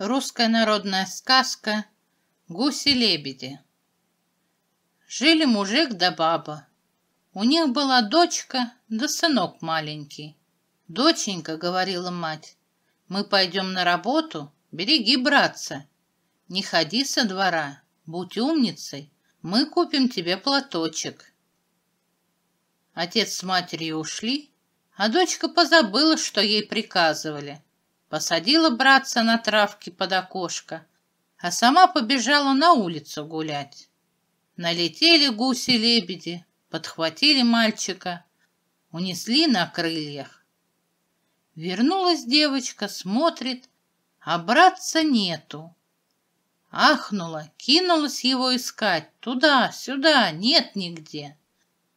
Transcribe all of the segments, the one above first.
Русская народная сказка «Гуси-лебеди». Жили мужик да баба. У них была дочка да сынок маленький. «Доченька», — говорила мать, — «мы пойдем на работу, береги, братца. Не ходи со двора, будь умницей, мы купим тебе платочек». Отец с матерью ушли, а дочка позабыла, что ей приказывали — посадила братца на травке под окошко, а сама побежала на улицу гулять. Налетели гуси-лебеди, подхватили мальчика, унесли на крыльях. Вернулась девочка, смотрит, а братца нету. Ахнула, кинулась его искать, туда, сюда, нет нигде.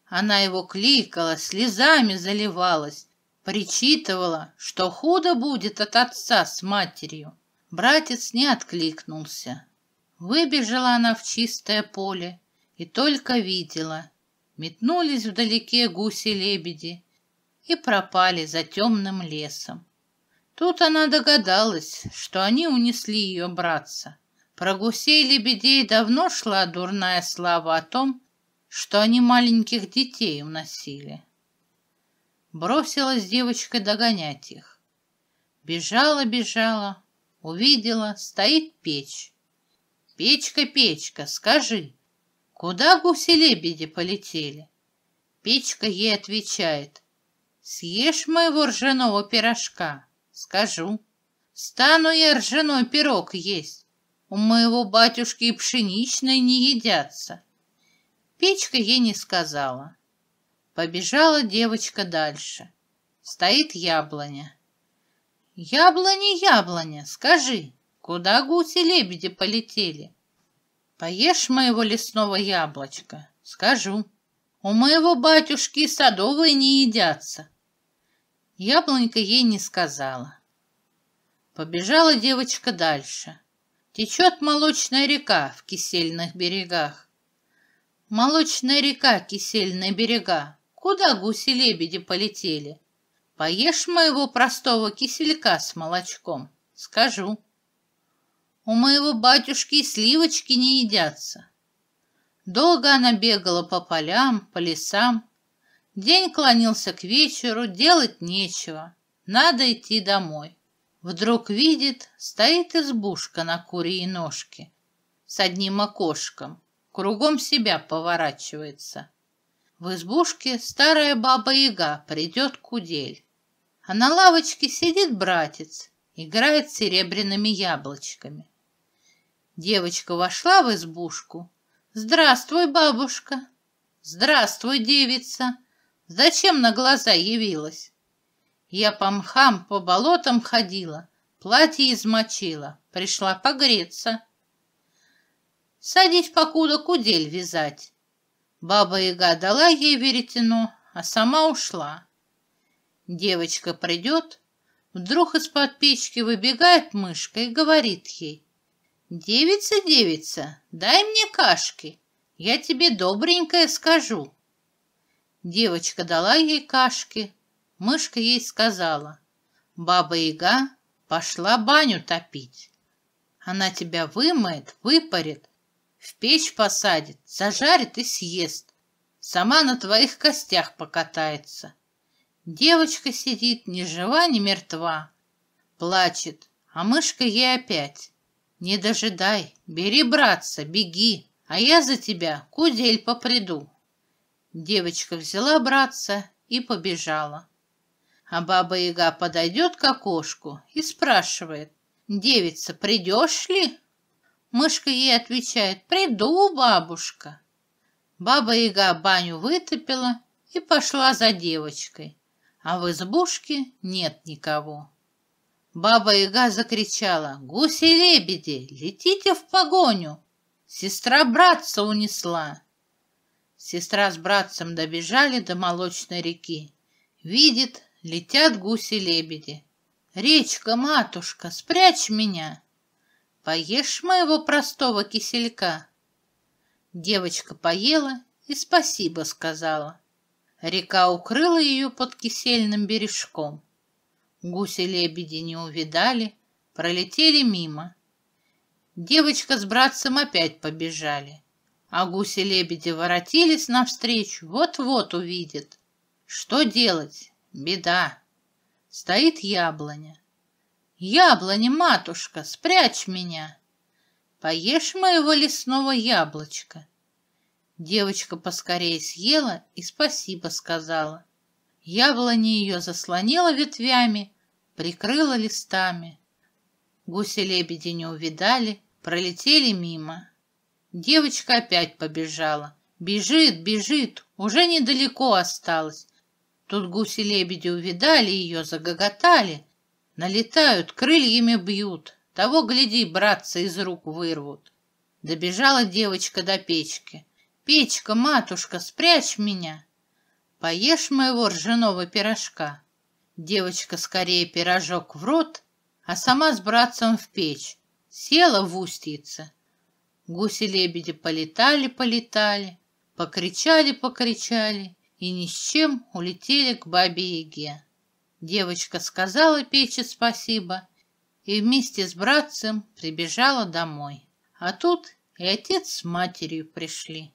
Она его кликала, слезами заливалась, Причитывала, что худо будет от отца с матерью. Братец не откликнулся. Выбежала она в чистое поле и только видела. Метнулись вдалеке гуси-лебеди и пропали за темным лесом. Тут она догадалась, что они унесли ее братца. Про гусей-лебедей давно шла дурная слава о том, что они маленьких детей уносили. Бросилась девочка догонять их. Бежала, бежала, увидела, стоит печь. Печка, печка, скажи, куда гуси-лебеди полетели? Печка ей отвечает, съешь моего ржаного пирожка, скажу. Стану я ржаной пирог есть, у моего батюшки и пшеничной не едятся. Печка ей не сказала. Побежала девочка дальше. Стоит яблоня. Яблоня, яблоня, скажи, куда гуси-лебеди полетели? Поешь моего лесного яблочка, скажу. У моего батюшки садовые не едятся. Яблонька ей не сказала. Побежала девочка дальше. Течет молочная река в кисельных берегах. Молочная река, кисельные берега. Куда гуси-лебеди полетели? Поешь моего простого киселька с молочком, скажу. У моего батюшки сливочки не едятся. Долго она бегала по полям, по лесам. День клонился к вечеру, делать нечего. Надо идти домой. Вдруг видит, стоит избушка на курьей ножке с одним окошком. Кругом себя поворачивается. В избушке старая баба-яга придет кудель. А на лавочке сидит братец, играет серебряными яблочками. Девочка вошла в избушку. «Здравствуй, бабушка!» «Здравствуй, девица!» «Зачем на глаза явилась?» «Я по мхам, по болотам ходила, платье измочила, пришла погреться». «Садись, покуда кудель вязать, Баба-яга дала ей веретено, а сама ушла. Девочка придет, вдруг из-под печки выбегает мышка и говорит ей, «Девица, девица, дай мне кашки, я тебе добренькое скажу». Девочка дала ей кашки, мышка ей сказала, «Баба-яга пошла баню топить. Она тебя вымоет, выпарит, в печь посадит, зажарит и съест. Сама на твоих костях покатается. Девочка сидит ни жива, ни мертва. Плачет, а мышка ей опять. Не дожидай, бери, братца, беги, а я за тебя кудель поприду. Девочка взяла братца и побежала. А баба-яга подойдет к окошку и спрашивает, «Девица, придешь ли?» Мышка ей отвечает «Приду, бабушка». Баба-яга баню вытопила и пошла за девочкой, а в избушке нет никого. Баба-яга закричала «Гуси-лебеди, летите в погоню! Сестра братца унесла!» Сестра с братцем добежали до молочной реки. Видит, летят гуси-лебеди. «Речка, матушка, спрячь меня!» Поешь моего простого киселька. Девочка поела и спасибо сказала. Река укрыла ее под кисельным бережком. Гуси-лебеди не увидали, пролетели мимо. Девочка с братцем опять побежали, а гуси-лебеди воротились навстречу, вот-вот увидят. Что делать? Беда. Стоит яблоня. «Яблони, матушка, спрячь меня! Поешь моего лесного яблочка!» Девочка поскорее съела и спасибо сказала. Яблони ее заслонила ветвями, прикрыла листами. Гуси-лебеди не увидали, пролетели мимо. Девочка опять побежала. Бежит, бежит, уже недалеко осталось. Тут гуси-лебеди увидали ее, загоготали, Налетают, крыльями бьют. Того, гляди, братца из рук вырвут. Добежала девочка до печки. «Печка, матушка, спрячь меня!» «Поешь моего ржаного пирожка!» Девочка скорее пирожок в рот, а сама с братцем в печь. Села в устьице. Гуси-лебеди полетали-полетали, покричали-покричали и ни с чем улетели к бабе-яге. Девочка сказала Пече спасибо и вместе с братцем прибежала домой. А тут и отец с матерью пришли.